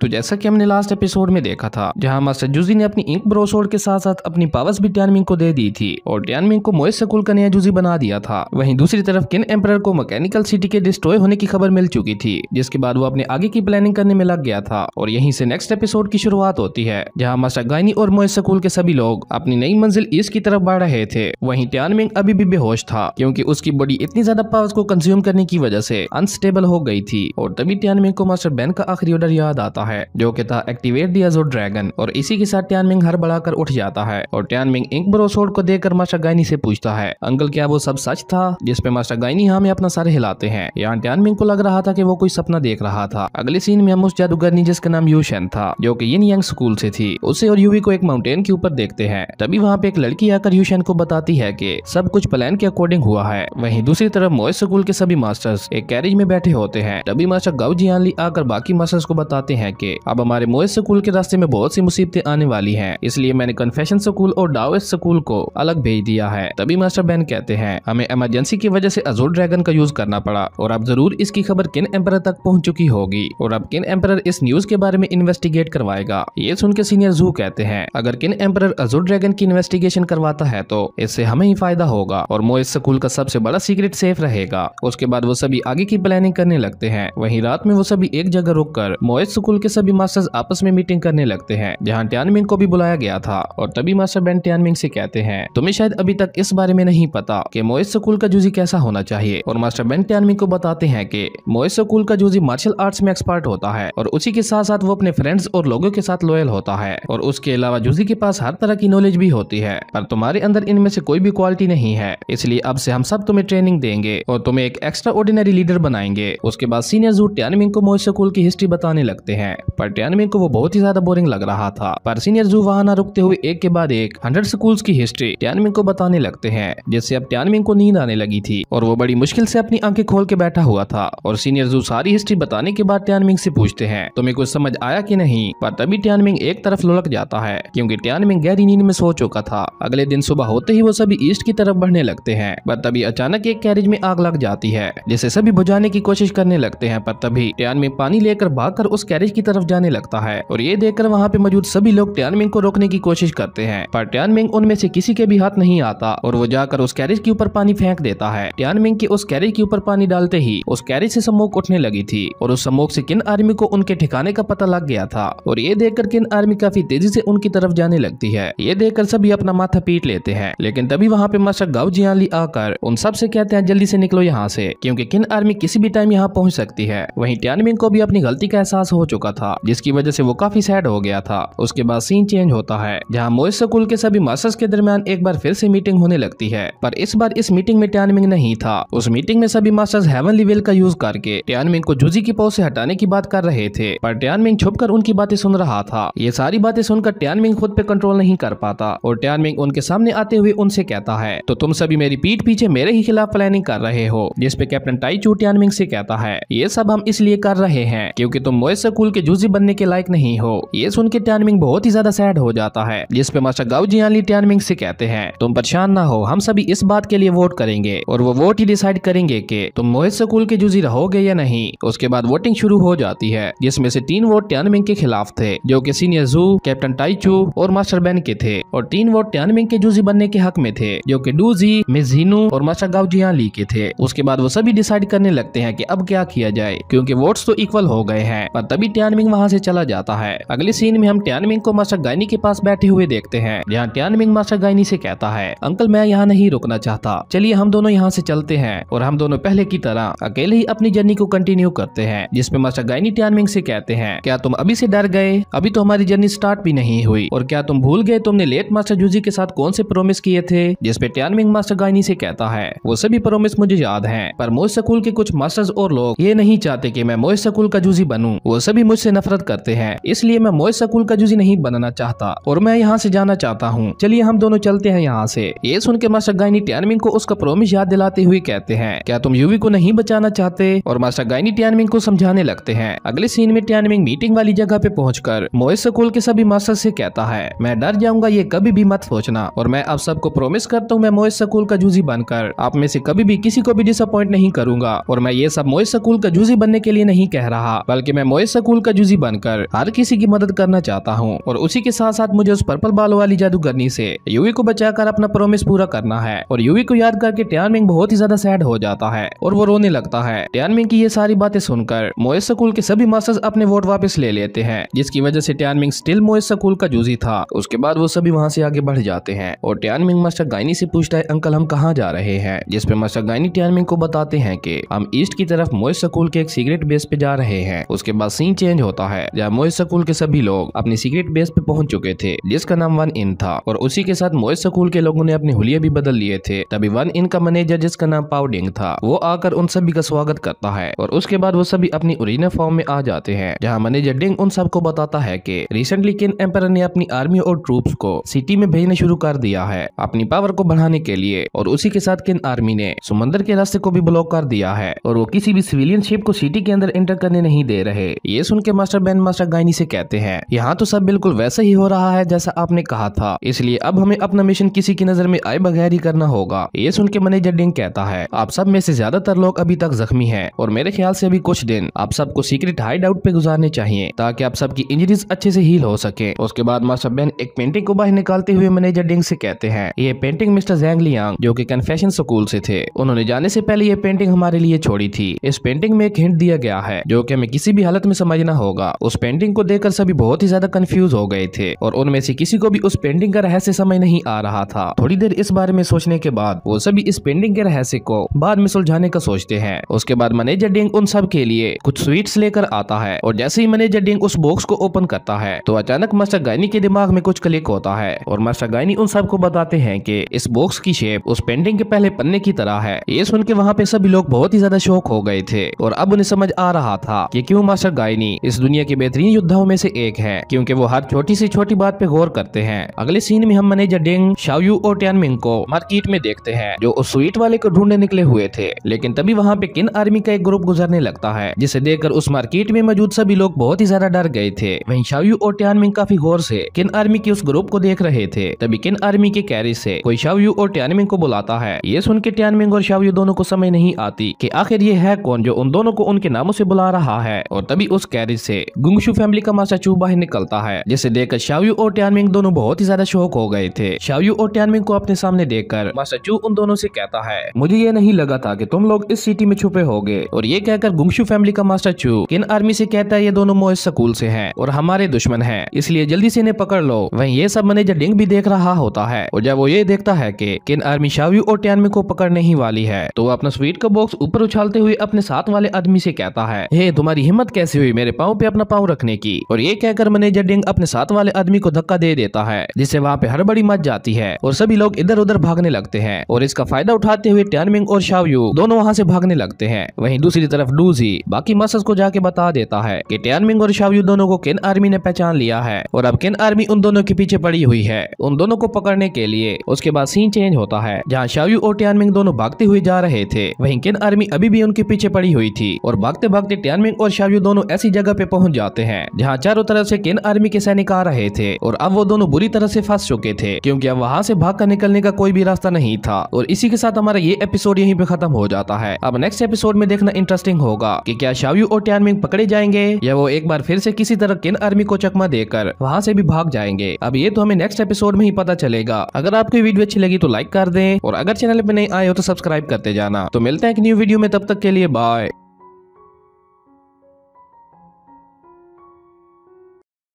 तो जैसा कि हमने लास्ट एपिसोड में देखा था जहां मास्टर जूजी ने अपनी इंक ब्रोसोड के साथ साथ अपनी पावर्स भी टैनमिंग को दे दी थी और टैनमिंग को मोए सकूल का नया जूजी बना दिया था वहीं दूसरी तरफ किन एम्पर को मैकेनिकल सिटी के डिस्ट्रॉय होने की खबर मिल चुकी थी जिसके बाद वो अपने आगे की प्लानिंग करने में लग गया था और यहीं से नेक्स्ट एपिसोड की शुरुआत होती है जहाँ मास्टर गायनी और मोए सकूल के सभी लोग अपनी नई मंजिल ईस्ट की तरफ बढ़ रहे थे वहीं टियानमिंग अभी भी बेहोश था क्यूँकी उसकी बॉडी इतनी ज्यादा पावर्स को कंज्यूम करने की वजह से अनस्टेबल हो गई थी और तभी टैनमिंग को मास्टर बैन का आखिरी ऑर्डर याद आता है जो कि था एक्टिवेट दिया जो ड्रैगन और इसी के साथ टैनमिंग हर बढ़ाकर उठ जाता है और टैनमिंग इंक ब्रोसोड को देखकर मास्टर गायनी से पूछता है अंकल क्या वो सब सच था जिसपे मास्टर हाँ हमें अपना सर हिलाते हैं यहाँ टैनमिंग को लग रहा था की वो कोई सपना देख रहा था अगले सीन में हम उस जादूगरनी जिसका नाम यूशन था जो की इन यंग स्कूल से थी उसे और यूवी को एक माउंटेन के ऊपर देखते हैं तभी वहाँ पे एक लड़की आकर यूशन को बताती है की सब कुछ प्लान के अकॉर्डिंग हुआ है वही दूसरी तरफ मोए स्कूल के सभी मास्टर्स एक कैरेज में बैठे होते हैं तभी मास्टर गौ जी आकर बाकी मास्टर्स को बताते हैं के अब हमारे मोहित स्कूल के रास्ते में बहुत सी मुसीबतें आने वाली है इसलिए मैंने कन्फेशन स्कूल और डावेस स्कूल को अलग भेज दिया है तभी मास्टर बहन कहते हैं हमें इमरजेंसी की वजह से अजोर ड्रैगन का यूज करना पड़ा और अब जरूर इसकी खबर किन एम्पर तक पहुंच चुकी होगी और अब किन एम्पर इस न्यूज के बारे में इन्वेस्टिगेट करवाएगा ये सुन के सीनियर जू कहते हैं अगर किन एम्पर अजोर ड्रैगन की इन्वेस्टिगेशन करवाता है तो इससे हमें ही फायदा होगा और मोहित स्कूल का सबसे बड़ा सीक्रेट सेफ रहेगा उसके बाद वो सभी आगे की प्लानिंग करने लगते हैं वही रात में वो सभी एक जगह रुक कर मोहित स्कूल के सभी मास्टर्स आपस में मीटिंग करने लगते हैं जहाँ टियानमिंग को भी बुलाया गया था और तभी मास्टर बैन टियानमिंग से कहते हैं तुम्हें शायद अभी तक इस बारे में नहीं पता की मोहित स्कूल का जूजी कैसा होना चाहिए और मास्टर बैन टियानमिंग को बताते हैं की मोहित स्कूल का जूजी मार्शल आर्ट्स में एक्सपर्ट होता है और उसी के साथ साथ वो अपने फ्रेंड्स और लोगों के साथ लॉयल होता है और उसके अलावा जूजी के पास हर तरह की नॉलेज भी होती है पर तुम्हारे अंदर इनमें से कोई भी क्वालिटी नहीं है इसलिए अब से हम सब तुम्हें ट्रेनिंग देंगे और तुम्हें एक एक्स्ट्रा ऑर्डिनरी लीडर बनाएंगे उसके बाद सीनियर जू टियानमिंग को मोहित स्कूल की हिस्ट्री बताने लगते हैं पर टियानमिन को वो बहुत ही ज्यादा बोरिंग लग रहा था पर सीनियर जू वहाँ रुकते हुए एक के बाद एक हंड्रेड स्कूल की हिस्ट्री टियानमिन को बताने लगते हैं जिससे अब टियानमिन को नींद आने लगी थी और वो बड़ी मुश्किल से अपनी आंखें खोल के बैठा हुआ था और सीनियर जू सारी हिस्ट्री बताने के बाद टियानमिंग से पूछते हैं तुम्हें कुछ समझ आया की नहीं पर तभी टियानमिंग एक तरफ लुढ़क जाता है क्यूँकी टियानमिंग गहरी नींद में सो चुका था अगले दिन सुबह होते ही वो सभी ईस्ट की तरफ बढ़ने लगते हैं पर तभी अचानक एक कैरेज में आग लग जाती है जिसे सभी बुझाने की कोशिश करने लगते हैं पर तभी टियानमिंग पानी लेकर भागकर उस कैरेज की तरफ जाने लगता है और ये देखकर वहाँ पे मौजूद सभी लोग टियानमिंग को रोकने की कोशिश करते हैं पर टियानमिंग उनमें से किसी के भी हाथ नहीं आता और वो जाकर उस कैरेज के ऊपर पानी फेंक देता है टियानमिंग के उस कैरेज के ऊपर पानी डालते ही उस कैरेज से समोक उठने लगी थी और उस समोक से किन आर्मी को उनके ठिकाने का पता लग गया था और ये देखकर किन आर्मी काफी तेजी से उनकी तरफ जाने लगती है ये देखकर सभी अपना माथा पीट लेते हैं लेकिन तभी वहाँ पे मास्टर गाव जियाली आकर उन सब से कहते हैं जल्दी से निकलो यहाँ से क्योंकि किन आर्मी किसी भी टाइम यहाँ पहुँच सकती है वहीं टियानमिंग को भी अपनी गलती का एहसास हो चुका था था जिसकी वजह से वो काफी सैड हो गया था उसके बाद सीन चेंज होता है जहाँ मोहित स्कूल के सभी मास्टर्स के दरमियान एक बार फिर से मीटिंग होने लगती है पर इस बार इस मीटिंग में टैनमिंग नहीं था उस मीटिंग में सभी मास्टर्स हेवनली वेल का यूज करके टैनमिंग को जूजी की पोस्ट से हटाने की बात कर रहे थे पर टैनमिंग छुप कर उनकी बातें सुन रहा था ये सारी बातें सुनकर टैनमिंग खुद पे कंट्रोल नहीं कर पाता और टैनमिंग उनके सामने आते हुए उनसे कहता है तो तुम सभी मेरी पीठ पीछे मेरे ही खिलाफ प्लानिंग कर रहे हो जिसपे कैप्टन टाई चू टैनमिंग से कहता है ये सब हम इसलिए कर रहे हैं क्योंकि तुम मोहित स्कूल के जूजी बनने के लायक नहीं हो ये सुन के टैनमिंग बहुत ही ज्यादा सैड हो जाता है जिसपे मास्टर गाउ आली टैनमिंग से कहते हैं तुम परेशान ना हो हम सभी इस बात के लिए वोट करेंगे और वो वोट ही डिसाइड करेंगे कि तुम मोहित स्कूल के जूजी रहोगे या नहीं उसके बाद वोटिंग शुरू हो जाती है जिसमे से तीन वोट टैनमिंग के खिलाफ थे जो की सीनियर जू कैप्टन टाइचू और मास्टर बैन के थे और तीन वोट टैनमिंग के जूजी बनने के हक में थे जो की डूजी मिजीनू और मास्टर गाउ जियाली के थे उसके बाद वो सभी डिसाइड करने लगते हैं की अब क्या किया जाए क्यूँकी वोट तो इक्वल हो गए हैं पर तभी टयानमिंग वहाँ से चला जाता है अगले सीन में हम टयानमिंग को मास्टर गायनी के पास बैठे हुए देखते हैं जहाँ टयानमिंग मास्टर गायनी से कहता है अंकल मैं यहाँ नहीं रुकना चाहता चलिए हम दोनों यहाँ से चलते हैं और हम दोनों पहले की तरह अकेले ही अपनी जर्नी को कंटिन्यू करते हैं जिसमे मास्टर गायनी टयानमिंग से कहते हैं क्या तुम अभी से डर गए अभी तो हमारी जर्नी स्टार्ट भी नहीं हुई और क्या तुम भूल गए तुमने लेट मास्टर जूजी के साथ कौन से प्रोमिस किए थे जिसपे टयानमिंग मास्टर गायनी से कहता है वो सभी प्रोमिस मुझे याद है पर मोहित स्कूल के कुछ मास्टर्स और लोग ये नहीं चाहते की मैं मोहित स्कूल का जूजी बनू वो सभी मुझसे नफरत करते हैं इसलिए मैं मोहित सकूल का जूजी नहीं बनना चाहता और मैं यहाँ से जाना चाहता हूँ चलिए हम दोनों चलते हैं यहाँ से ये सुन के मास्टर गायनी टैनमिंग को उसका प्रोमिस याद दिलाते हुए कहते हैं क्या तुम यूवी को नहीं बचाना चाहते और मास्टर गायनी टैनमिंग को समझाने लगते हैं अगले सीन में टैनमिंग मीटिंग वाली जगह पे कर मोहित सकूल के सभी मास्टर ऐसी कहता है मैं डर जाऊंगा ये कभी भी मत सोचना और मैं अब सबको प्रोमिस करता हूँ मैं मोहित सकूल का जूजी बनकर आप में से कभी भी किसी को भी डिसअपॉइंट नहीं करूंगा और मैं ये सब मोहित सकूल का जूजी बनने के लिए नहीं कह रहा बल्कि मैं मोहित सकूल का का बनकर हर किसी की मदद करना चाहता हूँ और उसी के साथ साथ मुझे उस पर्पल बाल वाली जादूगरनी से यूवी को बचाकर अपना प्रोमिस पूरा करना है और यूवी को याद करके टैनमिंग बहुत ही ज्यादा सैड हो जाता है और वो रोने लगता है टैनमिंग की ये सारी बातें सुनकर मोहित सकूल के सभी मास्टर्स अपने वोट वापस ले लेते हैं जिसकी वजह से टैनमिंग स्टिल मोहित सकूल का जूजी था उसके बाद वो सभी वहाँ से आगे बढ़ जाते हैं और टैनमिंग मास्टर गायनी से पूछता है अंकल हम कहाँ जा रहे हैं जिसपे मास्टर गायनी टैनमिंग को बताते हैं की हम ईस्ट की तरफ मोहित सकूल के एक सीक्रेट बेस पे जा रहे हैं उसके बाद सीन चेंज चेंज होता है जहाँ मोहित सकूल के सभी लोग अपने सीक्रेट बेस पे पहुंच चुके थे जिसका नाम वन इन था और उसी के साथ मोहित सकूल के लोगों ने अपने हुलिया भी बदल लिए थे तभी वन इन का मैनेजर जिसका नाम पाउडिंग था वो आकर उन सभी का स्वागत करता है और उसके बाद वो सभी अपनी ओरिजिनल फॉर्म में आ जाते हैं जहाँ मैनेजर डिंग उन सबको बताता है की रिसेंटली किन एम्पर ने अपनी आर्मी और ट्रूप को सिटी में भेजना शुरू कर दिया है अपनी पावर को बढ़ाने के लिए और उसी के साथ किन आर्मी ने समंदर के रास्ते को भी ब्लॉक कर दिया है और वो किसी भी सिविलियन शिप को सिटी के अंदर एंटर करने नहीं दे रहे ये सुन के के मास्टर बैंड मास्टर गायनी से कहते हैं यहाँ तो सब बिल्कुल वैसा ही हो रहा है जैसा आपने कहा था इसलिए अब हमें अपना मिशन किसी की नजर में आए बगैर ही करना होगा ये सुन के मैनेजर डिंग कहता है आप सब में से ज्यादातर लोग अभी तक जख्मी है और मेरे ख्याल से अभी कुछ दिन आप सबको सीक्रेट हाइड आउट पे गुजारने चाहिए ताकि आप सबकी इंजरीज अच्छे से हील हो सके उसके बाद मास्टर बैन एक पेंटिंग को बाहर निकालते हुए मैनेजर डिंग से कहते हैं ये पेंटिंग मिस्टर जैंग लियांग जो कि कन्फेशन स्कूल से थे उन्होंने जाने से पहले ये पेंटिंग हमारे लिए छोड़ी थी इस पेंटिंग में एक हिंट दिया गया है जो की हमें किसी भी हालत में समझना होगा उस पेंटिंग को देखकर सभी बहुत ही ज्यादा कंफ्यूज हो गए थे और उनमें से किसी को भी उस पेंटिंग का रहस्य समझ नहीं आ रहा था थोड़ी देर इस बारे में सोचने के बाद वो सभी इस पेंटिंग के रहस्य को बाद में सुलझाने का सोचते हैं उसके बाद मैनेजर डिंग उन सब के लिए कुछ स्वीट्स लेकर आता है और जैसे ही मैनेजर डिंग उस बॉक्स को ओपन करता है तो अचानक मास्टर गायनी के दिमाग में कुछ क्लिक होता है और मास्टर गायनी उन सबको बताते हैं की इस बॉक्स की शेप उस पेंटिंग के पहले पन्ने की तरह है ये सुन के वहाँ पे सभी लोग बहुत ही ज्यादा शौक हो गए थे और अब उन्हें समझ आ रहा था कि क्यों मास्टर गायनी इस दुनिया के बेहतरीन योद्धाओं में से एक है क्योंकि वो हर छोटी से छोटी बात पे गौर करते हैं अगले सीन में हम मैनेजर डेंग शाओयू और टैनमिंग को मार्केट में देखते हैं जो उस स्वीट वाले को ढूंढने निकले हुए थे लेकिन तभी वहाँ पे किन आर्मी का एक ग्रुप गुजरने लगता है जिसे देखकर उस मार्केट में मौजूद सभी लोग बहुत ही ज्यादा डर गए थे वही शाओयू और टैनमिंग काफी गौर से किन आर्मी के उस ग्रुप को देख रहे थे तभी किन आर्मी के कैरी से कोई शाओयू और टैनमिंग को बुलाता है ये सुन के टैनमिंग और शाओयू दोनों को समझ नहीं आती की आखिर ये है कौन जो उन दोनों को उनके नामों से बुला रहा है और तभी उस कैरी से गुंगशु फैमिली का मास्टर चू बाहर निकलता है जिसे देखकर शावयू और टैनमिंग दोनों बहुत ही ज्यादा शौक हो गए थे शावयू और टैनमिंग को अपने सामने कर मास्टर चू उन दोनों से कहता है मुझे ये नहीं लगा था की तुम लोग इस सिटी में छुपे गए और ये कहकर गुंगशु फैमिली का मास्टर चू किन आर्मी से कहता है ये दोनों मोह स्कूल से हैं और हमारे दुश्मन हैं इसलिए जल्दी से इन्हें पकड़ लो वहीं ये सब मैनेजर डिंग भी देख रहा होता है और जब वो ये देखता है कि किन आर्मी शावी और ट्यानमिंग को पकड़ने ही वाली है तो वो अपना स्वीट का बॉक्स ऊपर उछालते हुए अपने साथ वाले आदमी से कहता है हे तुम्हारी हिम्मत कैसे हुई मेरे पाँव पाँव पे अपना पाँव रखने की और ये कहकर मैनेजर डिंग अपने साथ वाले आदमी को धक्का दे देता है जिससे वहाँ पे हड़बड़ी मच जाती है और सभी लोग इधर उधर भागने लगते हैं और इसका फायदा उठाते हुए टैनमिंग और शावयू दोनों वहाँ से भागने लगते हैं वही दूसरी तरफ डूजी बाकी मसल को जाके बता देता है की टैनमिंग और शावयू दोनों को किन आर्मी ने पहचान लिया है और अब किन आर्मी उन दोनों के पीछे पड़ी हुई है उन दोनों को पकड़ने के लिए उसके बाद सीन चेंज होता है जहाँ शावयू और टैनमिंग दोनों भागते हुए जा रहे थे वहीं किन आर्मी अभी भी उनके पीछे पड़ी हुई थी और भागते भागते टैनमिंग और शावयू दोनों ऐसी जगह जगह पे पहुंच जाते हैं जहां चारों तरफ से केन आर्मी के सैनिक आ रहे थे और अब वो दोनों बुरी तरह से फंस चुके थे क्योंकि अब वहां से भाग कर निकलने का कोई भी रास्ता नहीं था और इसी के साथ हमारा ये एपिसोड यहीं पे खत्म हो जाता है अब नेक्स्ट एपिसोड में देखना इंटरेस्टिंग होगा कि क्या शाव्यू और टैनमिंग पकड़े जाएंगे या वो एक बार फिर से किसी तरह किन आर्मी को चकमा देकर वहाँ से भी भाग जाएंगे अब ये तो हमें नेक्स्ट एपिसोड में ही पता चलेगा अगर आपकी वीडियो अच्छी लगी तो लाइक कर दे और अगर चैनल पे नहीं आए हो तो सब्सक्राइब करते जाना तो मिलते हैं एक न्यू वीडियो में तब तक के लिए बाय